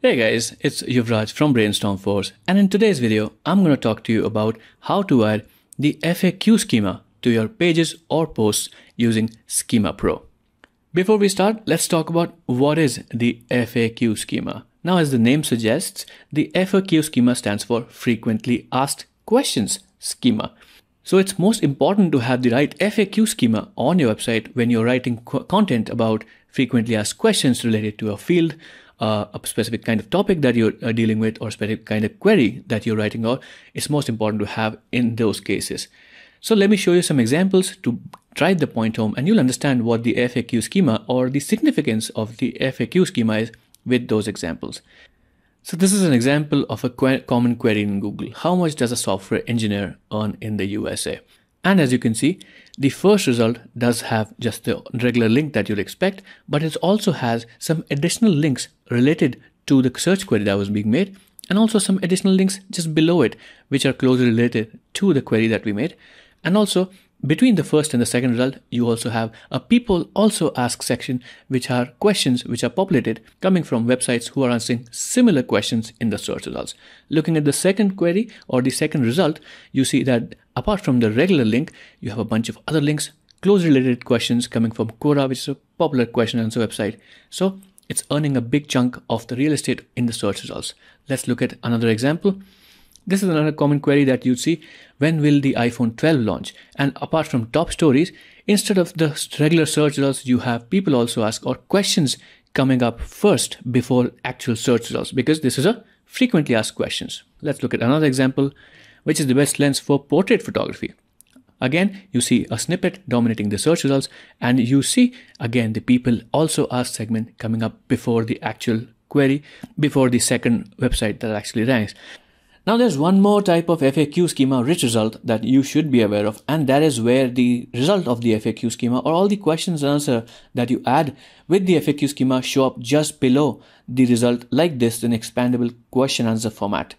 Hey guys, it's Yuvraj from Brainstorm Force and in today's video, I'm going to talk to you about how to add the FAQ schema to your pages or posts using Schema Pro. Before we start, let's talk about what is the FAQ schema. Now, as the name suggests, the FAQ schema stands for Frequently Asked Questions schema. So it's most important to have the right FAQ schema on your website when you're writing content about frequently asked questions related to a field uh, a specific kind of topic that you're uh, dealing with or specific kind of query that you're writing out, it's most important to have in those cases. So let me show you some examples to drive the point home and you'll understand what the FAQ schema or the significance of the FAQ schema is with those examples. So this is an example of a common query in Google. How much does a software engineer earn in the USA? And as you can see, the first result does have just the regular link that you'll expect, but it also has some additional links related to the search query that was being made and also some additional links just below it which are closely related to the query that we made and also between the first and the second result you also have a people also ask section which are questions which are populated coming from websites who are answering similar questions in the search results looking at the second query or the second result you see that apart from the regular link you have a bunch of other links close related questions coming from Quora, which is a popular question answer website. So it's earning a big chunk of the real estate in the search results. Let's look at another example. This is another common query that you'd see. When will the iPhone 12 launch? And apart from top stories, instead of the regular search results, you have people also ask or questions coming up first before actual search results because this is a frequently asked questions. Let's look at another example, which is the best lens for portrait photography. Again, you see a snippet dominating the search results and you see again the people also ask segment coming up before the actual query, before the second website that actually ranks. Now there's one more type of FAQ schema rich result that you should be aware of and that is where the result of the FAQ schema or all the questions and answer that you add with the FAQ schema show up just below the result like this in expandable question answer format.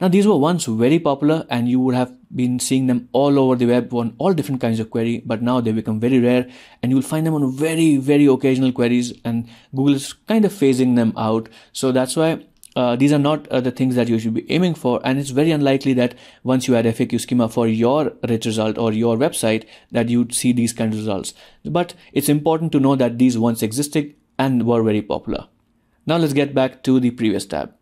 Now, these were once very popular and you would have been seeing them all over the web on all different kinds of query, but now they become very rare and you'll find them on very, very occasional queries and Google is kind of phasing them out. So that's why uh, these are not uh, the things that you should be aiming for and it's very unlikely that once you add faq schema for your rich result or your website that you'd see these kind of results but it's important to know that these once existed and were very popular now let's get back to the previous tab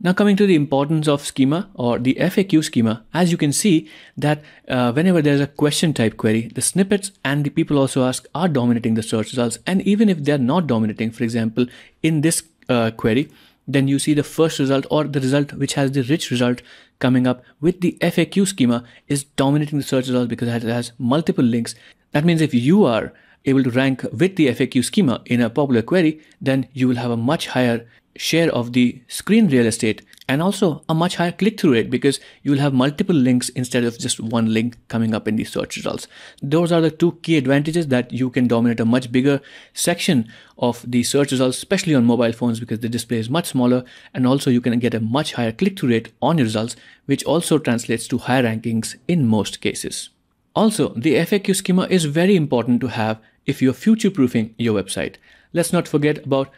now coming to the importance of schema or the FAQ schema, as you can see that uh, whenever there's a question type query, the snippets and the people also ask are dominating the search results. And even if they're not dominating, for example, in this uh, query, then you see the first result or the result which has the rich result coming up with the FAQ schema is dominating the search results because it has multiple links. That means if you are able to rank with the FAQ schema in a popular query, then you will have a much higher share of the screen real estate and also a much higher click through rate because you'll have multiple links instead of just one link coming up in the search results. Those are the two key advantages that you can dominate a much bigger section of the search results, especially on mobile phones because the display is much smaller and also you can get a much higher click through rate on your results, which also translates to higher rankings in most cases. Also, the FAQ schema is very important to have if you're future proofing your website. Let's not forget about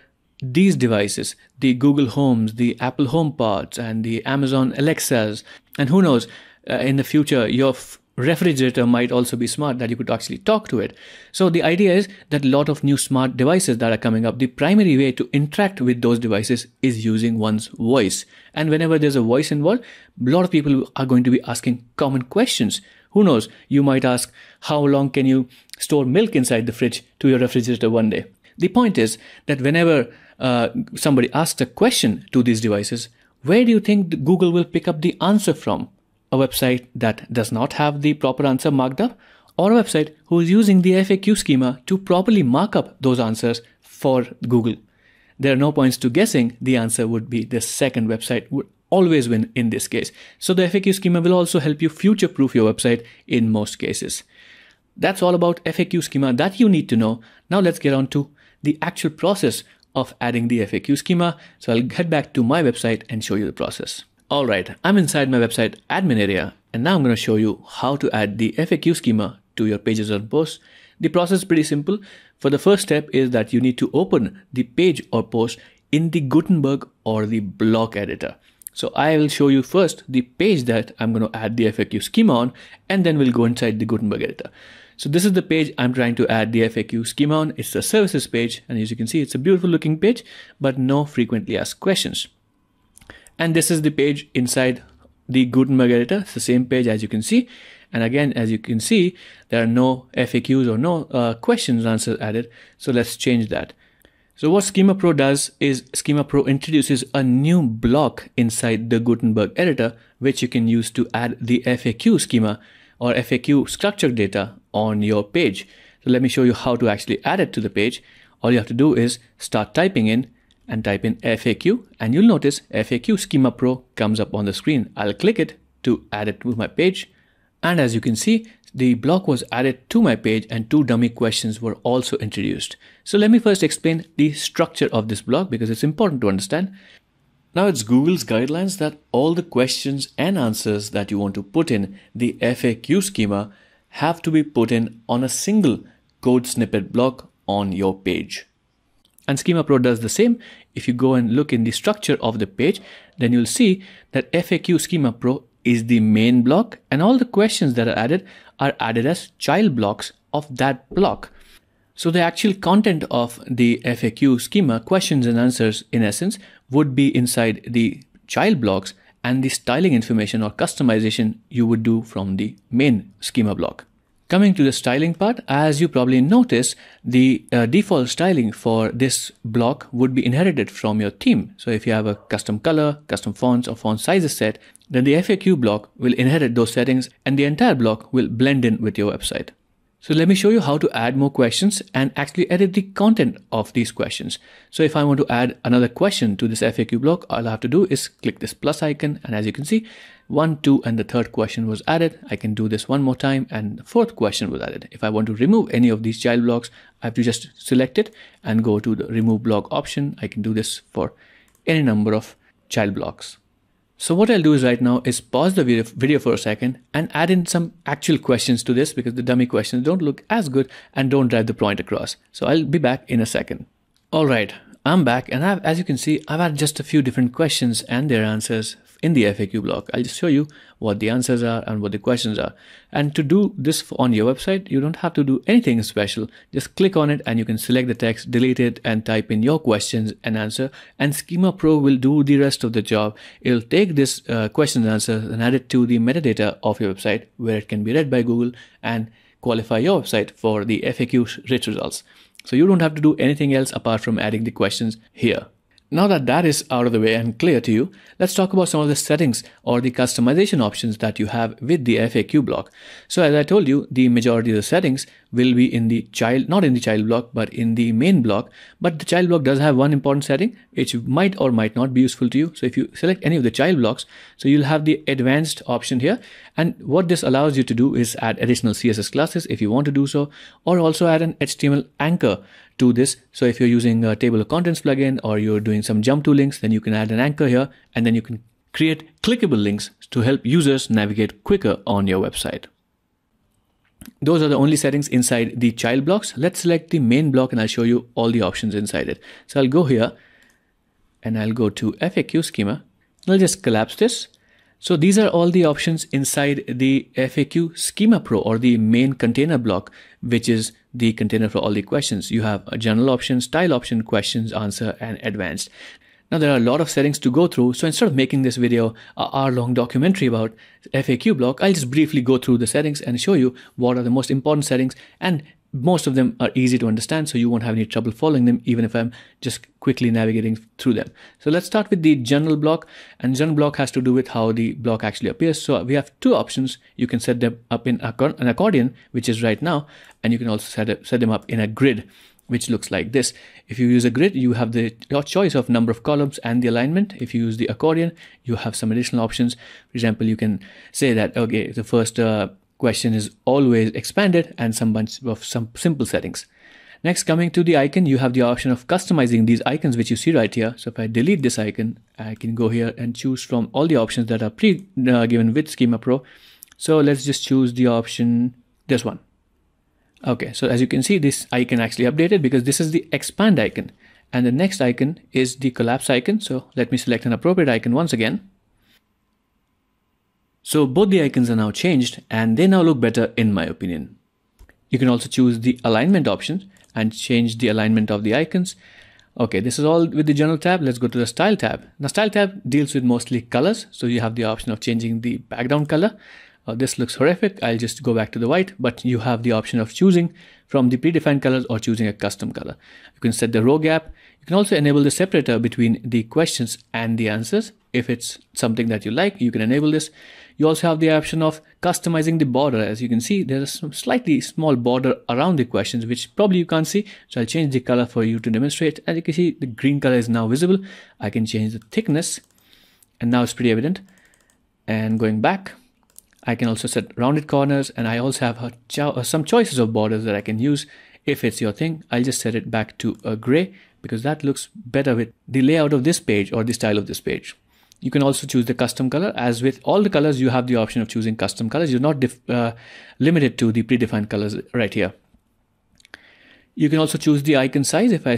these devices, the Google Homes, the Apple HomePods, and the Amazon Alexas, and who knows, uh, in the future, your f- refrigerator might also be smart that you could actually talk to it. So the idea is that a lot of new smart devices that are coming up, the primary way to interact with those devices is using one's voice. And whenever there's a voice involved, a lot of people are going to be asking common questions. Who knows? You might ask, how long can you store milk inside the fridge to your refrigerator one day? The point is that whenever uh, somebody asks a question to these devices, where do you think Google will pick up the answer from? A website that does not have the proper answer marked up, or a website who is using the FAQ schema to properly mark up those answers for Google. There are no points to guessing the answer would be the second website would always win in this case. So the FAQ schema will also help you future proof your website in most cases. That's all about FAQ schema that you need to know. Now let's get on to the actual process of adding the FAQ schema. So I'll head back to my website and show you the process. All right, I'm inside my website admin area, and now I'm going to show you how to add the FAQ schema to your pages or posts. The process is pretty simple. For the first step is that you need to open the page or post in the Gutenberg or the block editor. So I will show you first the page that I'm going to add the FAQ schema on, and then we'll go inside the Gutenberg editor. So this is the page I'm trying to add the FAQ schema on. It's the services page. And as you can see, it's a beautiful looking page, but no frequently asked questions. And this is the page inside the Gutenberg editor. It's the same page as you can see. And again, as you can see, there are no FAQs or no uh, questions answers added. So let's change that. So what Schema Pro does is Schema Pro introduces a new block inside the Gutenberg editor, which you can use to add the FAQ schema or FAQ structured data on your page. So let me show you how to actually add it to the page. All you have to do is start typing in and type in FAQ and you'll notice FAQ Schema Pro comes up on the screen. I'll click it to add it to my page. And as you can see, the block was added to my page and two dummy questions were also introduced. So let me first explain the structure of this block because it's important to understand. Now it's Google's guidelines that all the questions and answers that you want to put in the FAQ schema have to be put in on a single code snippet block on your page. And schema pro does the same. If you go and look in the structure of the page, then you'll see that FAQ schema pro is the main block and all the questions that are added are added as child blocks of that block. So the actual content of the FAQ schema questions and answers in essence would be inside the child blocks and the styling information or customization you would do from the main schema block. Coming to the styling part, as you probably notice, the uh, default styling for this block would be inherited from your theme. So if you have a custom color, custom fonts or font sizes set, then the FAQ block will inherit those settings and the entire block will blend in with your website. So let me show you how to add more questions and actually edit the content of these questions. So if I want to add another question to this FAQ block, all I have to do is click this plus icon. And as you can see, one, two, and the third question was added. I can do this one more time and the fourth question was added. If I want to remove any of these child blocks, I have to just select it and go to the remove block option. I can do this for any number of child blocks. So what I'll do is right now is pause the video for a second and add in some actual questions to this because the dummy questions don't look as good and don't drive the point across. So I'll be back in a second. All right, I'm back and I've, as you can see, I've had just a few different questions and their answers in the FAQ block. I'll just show you what the answers are and what the questions are. And to do this on your website, you don't have to do anything special. Just click on it and you can select the text, delete it and type in your questions and answer. And Schema Pro will do the rest of the job. It'll take this uh, question and answer and add it to the metadata of your website where it can be read by Google and qualify your website for the FAQ rich results. So you don't have to do anything else apart from adding the questions here. Now that that is out of the way and clear to you, let's talk about some of the settings or the customization options that you have with the FAQ block. So as I told you, the majority of the settings will be in the child, not in the child block, but in the main block. But the child block does have one important setting, which might or might not be useful to you. So if you select any of the child blocks, so you'll have the advanced option here. And what this allows you to do is add additional CSS classes if you want to do so, or also add an HTML anchor to this. So if you're using a table of contents plugin or you're doing some jump to links, then you can add an anchor here and then you can create clickable links to help users navigate quicker on your website. Those are the only settings inside the child blocks. Let's select the main block and I'll show you all the options inside it. So I'll go here and I'll go to FAQ schema. I'll just collapse this so these are all the options inside the FAQ Schema Pro or the main container block, which is the container for all the questions. You have a general option, style option, questions, answer, and advanced. Now there are a lot of settings to go through, so instead of making this video a hour-long documentary about FAQ block, I'll just briefly go through the settings and show you what are the most important settings and most of them are easy to understand, so you won't have any trouble following them, even if I'm just quickly navigating through them. So let's start with the general block, and general block has to do with how the block actually appears. So we have two options. You can set them up in an accordion, which is right now, and you can also set, up, set them up in a grid, which looks like this. If you use a grid, you have the your choice of number of columns and the alignment. If you use the accordion, you have some additional options. For example, you can say that, okay, the first uh, Question is always expanded and some bunch of some simple settings. Next, coming to the icon, you have the option of customizing these icons which you see right here. So if I delete this icon, I can go here and choose from all the options that are pre-given uh, with Schema Pro. So let's just choose the option, this one. Okay, so as you can see, this icon actually updated because this is the expand icon. And the next icon is the collapse icon. So let me select an appropriate icon once again. So both the icons are now changed and they now look better in my opinion. You can also choose the alignment option and change the alignment of the icons. Okay, this is all with the general tab. Let's go to the style tab. Now style tab deals with mostly colors. So you have the option of changing the background color. Uh, this looks horrific. I'll just go back to the white, but you have the option of choosing from the predefined colors or choosing a custom color. You can set the row gap. You can also enable the separator between the questions and the answers if it's something that you like, you can enable this. You also have the option of customizing the border. As you can see, there's a slightly small border around the questions, which probably you can't see. So I'll change the color for you to demonstrate. As you can see, the green color is now visible. I can change the thickness and now it's pretty evident. And going back, I can also set rounded corners and I also have uh, some choices of borders that I can use. If it's your thing, I'll just set it back to a gray because that looks better with the layout of this page or the style of this page you can also choose the custom color as with all the colors you have the option of choosing custom colors you're not uh, limited to the predefined colors right here you can also choose the icon size if I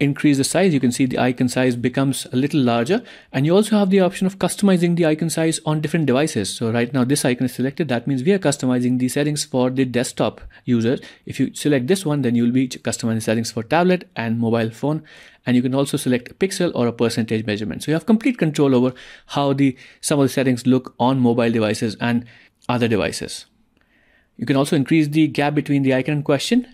increase the size, you can see the icon size becomes a little larger. And you also have the option of customizing the icon size on different devices. So right now this icon is selected. That means we are customizing the settings for the desktop user. If you select this one, then you'll be customizing settings for tablet and mobile phone. And you can also select a pixel or a percentage measurement. So you have complete control over how the some of the settings look on mobile devices and other devices. You can also increase the gap between the icon in question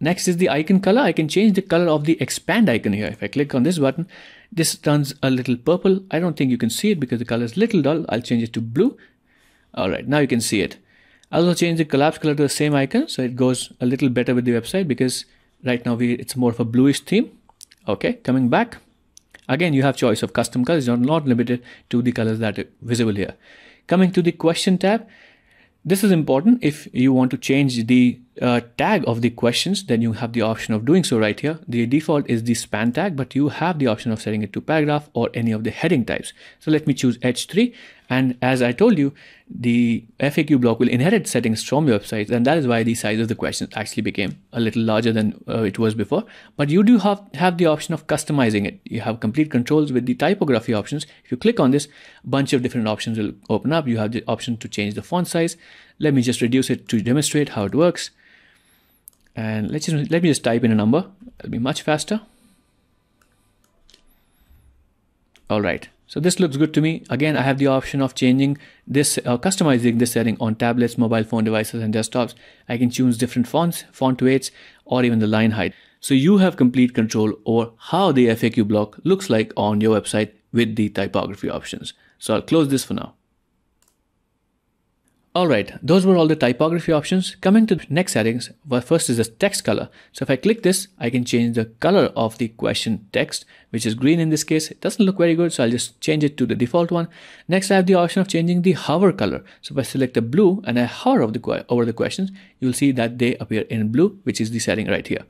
Next is the icon color. I can change the color of the expand icon here. If I click on this button, this turns a little purple. I don't think you can see it because the color is little dull. I'll change it to blue. All right, now you can see it. I'll also change the collapse color to the same icon so it goes a little better with the website because right now we, it's more of a bluish theme. Okay, coming back. Again, you have choice of custom colors. You're not limited to the colors that are visible here. Coming to the question tab, this is important if you want to change the uh, tag of the questions, then you have the option of doing so right here. The default is the span tag, but you have the option of setting it to paragraph or any of the heading types. So let me choose H3. And as I told you, the FAQ block will inherit settings from your website. And that is why the size of the questions actually became a little larger than uh, it was before. But you do have, have the option of customizing it. You have complete controls with the typography options. If you click on this, bunch of different options will open up. You have the option to change the font size, let me just reduce it to demonstrate how it works. And let's just, let me just type in a number. It'll be much faster. All right. So this looks good to me. Again, I have the option of changing this, uh, customizing this setting on tablets, mobile phone devices, and desktops. I can choose different fonts, font weights, or even the line height. So you have complete control over how the FAQ block looks like on your website with the typography options. So I'll close this for now. Alright, those were all the typography options. Coming to the next settings, well, first is the text color. So if I click this, I can change the color of the question text, which is green in this case. It doesn't look very good, so I'll just change it to the default one. Next, I have the option of changing the hover color. So if I select the blue and I hover over the questions, you'll see that they appear in blue, which is the setting right here.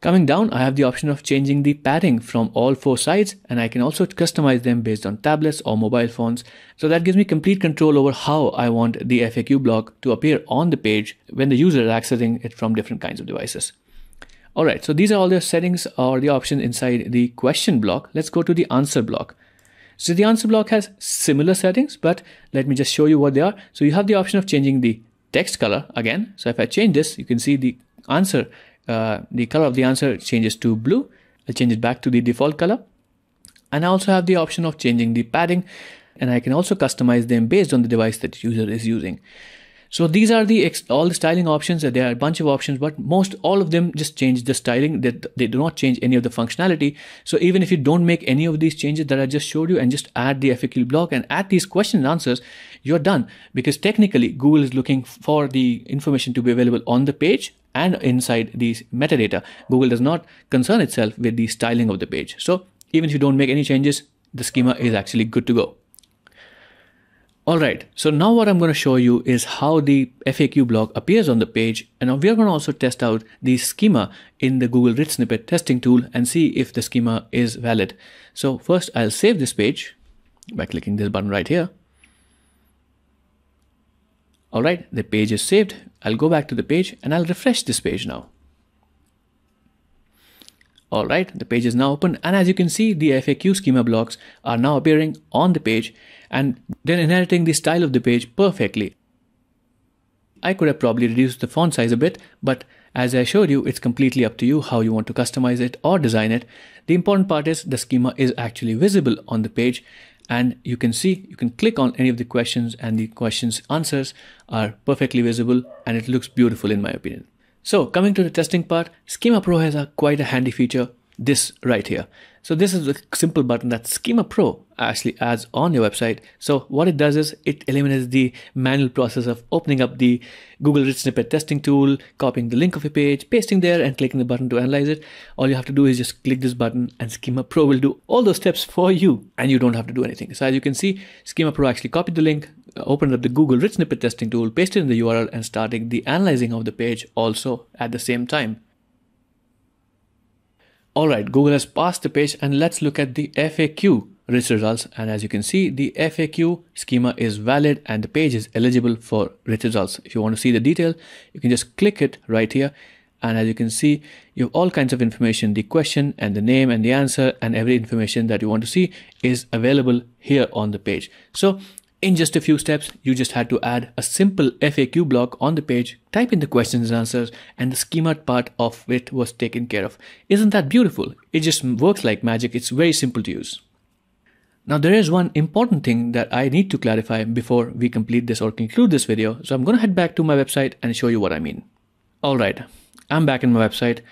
Coming down, I have the option of changing the padding from all four sides and I can also customize them based on tablets or mobile phones. So that gives me complete control over how I want the FAQ block to appear on the page when the user is accessing it from different kinds of devices. Alright, so these are all the settings or the options inside the question block. Let's go to the answer block. So the answer block has similar settings, but let me just show you what they are. So you have the option of changing the text color again. So if I change this, you can see the answer uh, the color of the answer changes to blue. I'll change it back to the default color. And I also have the option of changing the padding and I can also customize them based on the device that user is using. So these are the all the styling options. Uh, there are a bunch of options, but most all of them just change the styling. That they, they do not change any of the functionality. So even if you don't make any of these changes that I just showed you, and just add the FAQ block and add these question and answers, you're done. Because technically, Google is looking for the information to be available on the page and inside these metadata. Google does not concern itself with the styling of the page. So even if you don't make any changes, the schema is actually good to go. Alright, so now what I'm going to show you is how the FAQ block appears on the page and we are going to also test out the schema in the Google Rich Snippet testing tool and see if the schema is valid. So first I'll save this page by clicking this button right here. Alright, the page is saved. I'll go back to the page and I'll refresh this page now. Alright, the page is now open and as you can see the FAQ schema blocks are now appearing on the page and then inheriting the style of the page perfectly. I could have probably reduced the font size a bit, but as I showed you, it's completely up to you how you want to customize it or design it. The important part is the schema is actually visible on the page and you can see, you can click on any of the questions and the questions answers are perfectly visible and it looks beautiful in my opinion. So coming to the testing part, Schema Pro has a quite a handy feature this right here. So this is a simple button that Schema Pro actually adds on your website. So what it does is it eliminates the manual process of opening up the Google Rich Snippet testing tool, copying the link of your page, pasting there and clicking the button to analyze it. All you have to do is just click this button and Schema Pro will do all those steps for you and you don't have to do anything. So as you can see, Schema Pro actually copied the link, opened up the Google Rich Snippet testing tool, pasted in the URL and started the analyzing of the page also at the same time. Alright, Google has passed the page and let's look at the FAQ rich results and as you can see the FAQ schema is valid and the page is eligible for rich results. If you want to see the detail you can just click it right here and as you can see you have all kinds of information the question and the name and the answer and every information that you want to see is available here on the page. So in just a few steps, you just had to add a simple FAQ block on the page, type in the questions and answers, and the schema part of it was taken care of. Isn't that beautiful? It just works like magic. It's very simple to use. Now there is one important thing that I need to clarify before we complete this or conclude this video. So I'm gonna head back to my website and show you what I mean. All right, I'm back in my website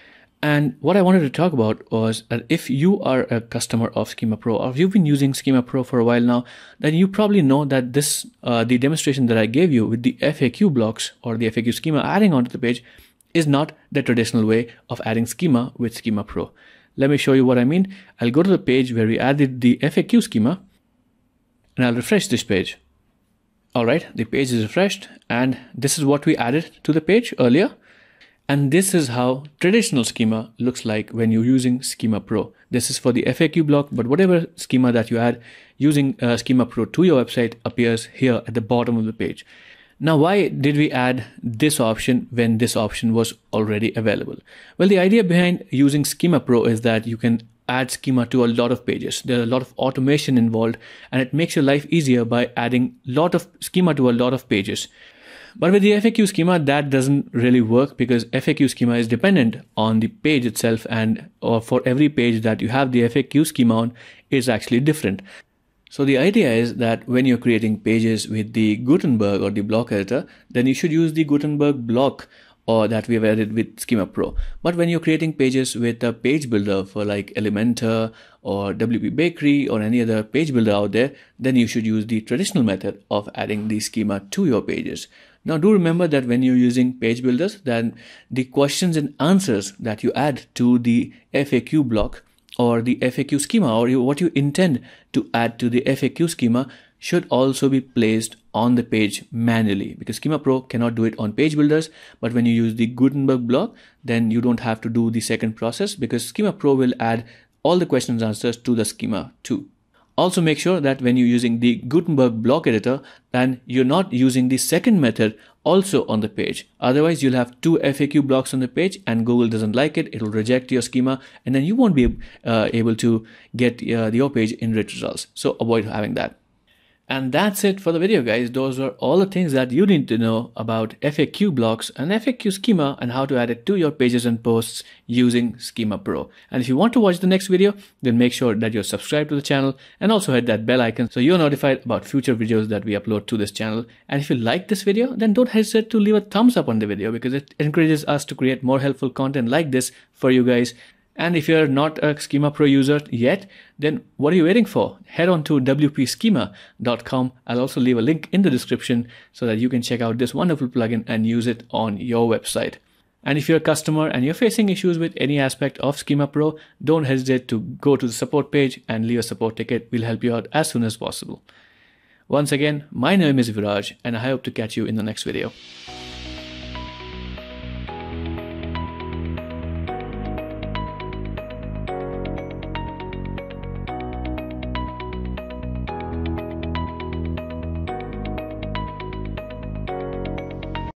and what I wanted to talk about was that if you are a customer of Schema Pro or if you've been using Schema Pro for a while now, then you probably know that this, uh, the demonstration that I gave you with the FAQ blocks or the FAQ schema adding onto the page is not the traditional way of adding schema with Schema Pro. Let me show you what I mean. I'll go to the page where we added the FAQ schema and I'll refresh this page. All right, the page is refreshed and this is what we added to the page earlier. And this is how traditional schema looks like when you're using Schema Pro. This is for the FAQ block, but whatever schema that you add using uh, Schema Pro to your website appears here at the bottom of the page. Now, why did we add this option when this option was already available? Well, the idea behind using Schema Pro is that you can add schema to a lot of pages. There's a lot of automation involved and it makes your life easier by adding a lot of schema to a lot of pages. But with the FAQ schema, that doesn't really work because FAQ schema is dependent on the page itself and or uh, for every page that you have the FAQ schema on is actually different. So the idea is that when you're creating pages with the Gutenberg or the block editor, then you should use the Gutenberg block or that we have added with Schema Pro. But when you're creating pages with a page builder for like Elementor or WP Bakery or any other page builder out there, then you should use the traditional method of adding the schema to your pages. Now do remember that when you're using page builders, then the questions and answers that you add to the FAQ block or the FAQ schema or what you intend to add to the FAQ schema should also be placed on the page manually because schema pro cannot do it on page builders but when you use the gutenberg block then you don't have to do the second process because schema pro will add all the questions answers to the schema too also make sure that when you're using the Gutenberg block editor, then you're not using the second method also on the page. Otherwise, you'll have two FAQ blocks on the page and Google doesn't like it. It'll reject your schema and then you won't be uh, able to get uh, your page in rich results. So avoid having that. And that's it for the video guys. Those were all the things that you need to know about FAQ blocks and FAQ schema and how to add it to your pages and posts using Schema Pro. And if you want to watch the next video, then make sure that you're subscribed to the channel and also hit that bell icon so you're notified about future videos that we upload to this channel. And if you like this video, then don't hesitate to leave a thumbs up on the video because it encourages us to create more helpful content like this for you guys. And if you're not a Schema Pro user yet, then what are you waiting for? Head on to wpschema.com. I'll also leave a link in the description so that you can check out this wonderful plugin and use it on your website. And if you're a customer and you're facing issues with any aspect of Schema Pro, don't hesitate to go to the support page and leave a support ticket. We'll help you out as soon as possible. Once again, my name is Viraj and I hope to catch you in the next video.